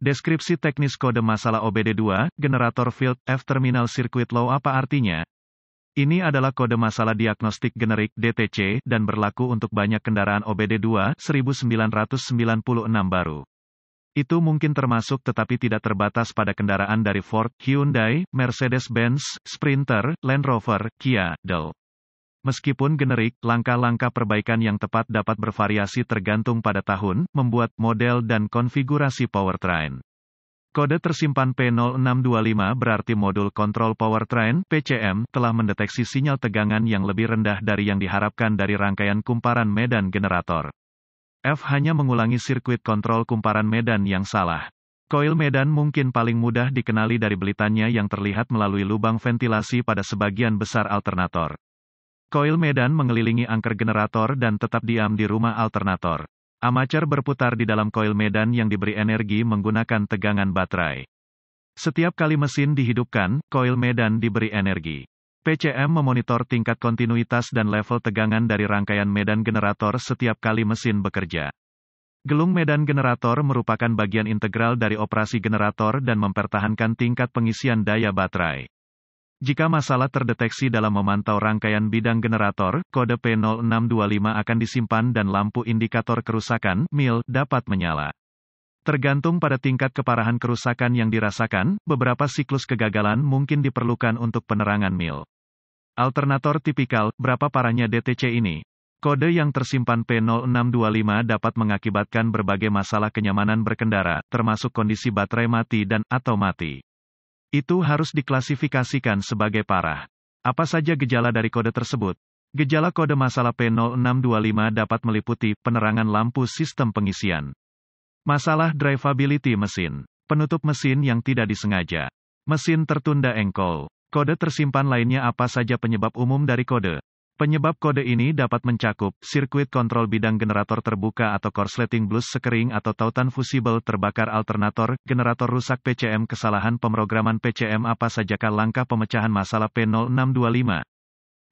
Deskripsi teknis kode masalah OBD2, generator field F terminal circuit Low apa artinya? Ini adalah kode masalah diagnostik generik DTC dan berlaku untuk banyak kendaraan OBD2 1996 baru. Itu mungkin termasuk tetapi tidak terbatas pada kendaraan dari Ford, Hyundai, Mercedes-Benz, Sprinter, Land Rover, Kia, Dell. Meskipun generik, langkah-langkah perbaikan yang tepat dapat bervariasi tergantung pada tahun, membuat, model dan konfigurasi powertrain. Kode tersimpan P0625 berarti modul kontrol powertrain (PCM) telah mendeteksi sinyal tegangan yang lebih rendah dari yang diharapkan dari rangkaian kumparan medan generator. F hanya mengulangi sirkuit kontrol kumparan medan yang salah. Koil medan mungkin paling mudah dikenali dari belitannya yang terlihat melalui lubang ventilasi pada sebagian besar alternator. Koil medan mengelilingi angker generator dan tetap diam di rumah alternator. Amacer berputar di dalam koil medan yang diberi energi menggunakan tegangan baterai. Setiap kali mesin dihidupkan, koil medan diberi energi. PCM memonitor tingkat kontinuitas dan level tegangan dari rangkaian medan generator setiap kali mesin bekerja. Gelung medan generator merupakan bagian integral dari operasi generator dan mempertahankan tingkat pengisian daya baterai. Jika masalah terdeteksi dalam memantau rangkaian bidang generator, kode P0625 akan disimpan dan lampu indikator kerusakan (MIL) dapat menyala. Tergantung pada tingkat keparahan kerusakan yang dirasakan, beberapa siklus kegagalan mungkin diperlukan untuk penerangan MIL. Alternator tipikal, berapa parahnya DTC ini? Kode yang tersimpan P0625 dapat mengakibatkan berbagai masalah kenyamanan berkendara, termasuk kondisi baterai mati dan atau mati. Itu harus diklasifikasikan sebagai parah. Apa saja gejala dari kode tersebut? Gejala kode masalah P0625 dapat meliputi penerangan lampu sistem pengisian, masalah drivability mesin, penutup mesin yang tidak disengaja, mesin tertunda engkol. Kode tersimpan lainnya apa saja penyebab umum dari kode? Penyebab kode ini dapat mencakup sirkuit kontrol bidang generator terbuka atau korsleting blus sekering atau tautan fusible terbakar alternator, generator rusak PCM kesalahan pemrograman PCM apa sajakah langkah pemecahan masalah P0625.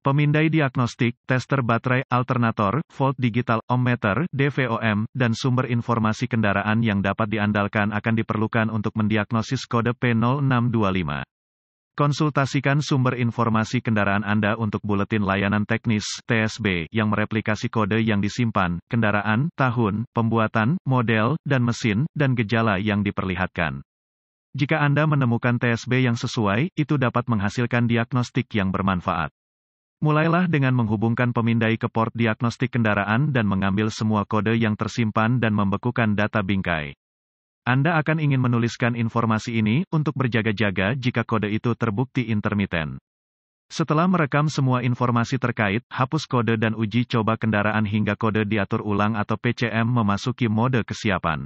Pemindai diagnostik, tester baterai, alternator, volt digital, ohmmeter, DVOM, dan sumber informasi kendaraan yang dapat diandalkan akan diperlukan untuk mendiagnosis kode P0625. Konsultasikan sumber informasi kendaraan Anda untuk buletin layanan teknis (TSB) yang mereplikasi kode yang disimpan, kendaraan, tahun, pembuatan, model, dan mesin, dan gejala yang diperlihatkan. Jika Anda menemukan TSB yang sesuai, itu dapat menghasilkan diagnostik yang bermanfaat. Mulailah dengan menghubungkan pemindai ke port diagnostik kendaraan dan mengambil semua kode yang tersimpan dan membekukan data bingkai. Anda akan ingin menuliskan informasi ini untuk berjaga-jaga jika kode itu terbukti intermiten. Setelah merekam semua informasi terkait, hapus kode dan uji coba kendaraan hingga kode diatur ulang atau PCM memasuki mode kesiapan.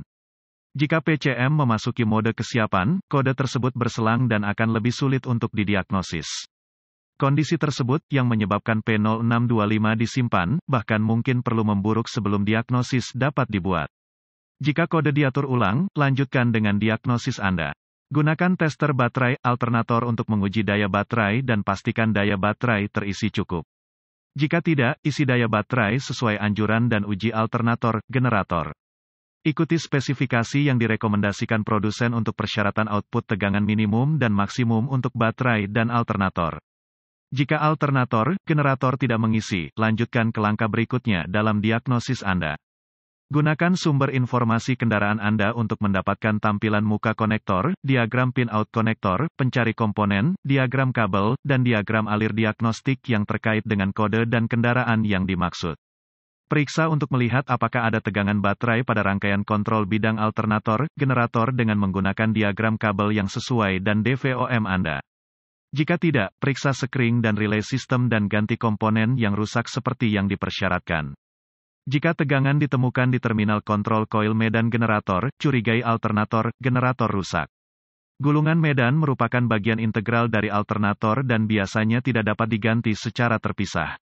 Jika PCM memasuki mode kesiapan, kode tersebut berselang dan akan lebih sulit untuk didiagnosis. Kondisi tersebut, yang menyebabkan P0625 disimpan, bahkan mungkin perlu memburuk sebelum diagnosis dapat dibuat. Jika kode diatur ulang, lanjutkan dengan diagnosis Anda. Gunakan tester baterai alternator untuk menguji daya baterai dan pastikan daya baterai terisi cukup. Jika tidak, isi daya baterai sesuai anjuran dan uji alternator generator. Ikuti spesifikasi yang direkomendasikan produsen untuk persyaratan output tegangan minimum dan maksimum untuk baterai dan alternator. Jika alternator, generator tidak mengisi, lanjutkan ke langkah berikutnya dalam diagnosis Anda. Gunakan sumber informasi kendaraan Anda untuk mendapatkan tampilan muka konektor, diagram pin-out konektor, pencari komponen, diagram kabel, dan diagram alir diagnostik yang terkait dengan kode dan kendaraan yang dimaksud. Periksa untuk melihat apakah ada tegangan baterai pada rangkaian kontrol bidang alternator, generator dengan menggunakan diagram kabel yang sesuai dan DVOM Anda. Jika tidak, periksa sekring dan relay sistem dan ganti komponen yang rusak seperti yang dipersyaratkan. Jika tegangan ditemukan di terminal kontrol koil medan generator, curigai alternator, generator rusak. Gulungan medan merupakan bagian integral dari alternator dan biasanya tidak dapat diganti secara terpisah.